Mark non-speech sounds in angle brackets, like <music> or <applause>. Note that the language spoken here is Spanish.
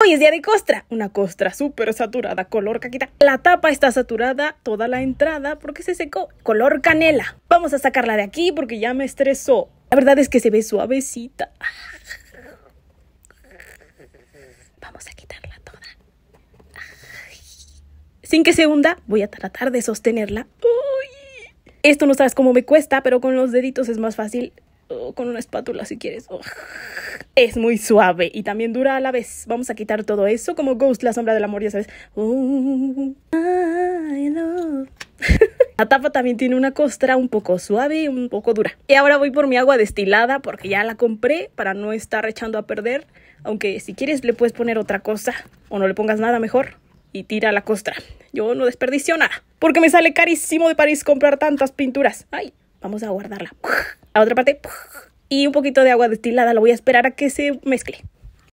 Hoy es día de costra, una costra super saturada, color caquita. La tapa está saturada, toda la entrada, porque se secó, color canela. Vamos a sacarla de aquí porque ya me estresó. La verdad es que se ve suavecita. Vamos a quitarla toda. Sin que se hunda, voy a tratar de sostenerla. Esto no sabes cómo me cuesta, pero con los deditos es más fácil con una espátula si quieres. Es muy suave y también dura a la vez. Vamos a quitar todo eso como Ghost, la sombra del amor, ya sabes. Ah, <laughs> la tapa también tiene una costra un poco suave y un poco dura. Y ahora voy por mi agua destilada porque ya la compré para no estar echando a perder. Aunque si quieres le puedes poner otra cosa o no le pongas nada mejor y tira la costra. Yo no desperdicio nada porque me sale carísimo de París comprar tantas pinturas. Ay, vamos a guardarla a otra parte y un poquito de agua destilada. Lo voy a esperar a que se mezcle.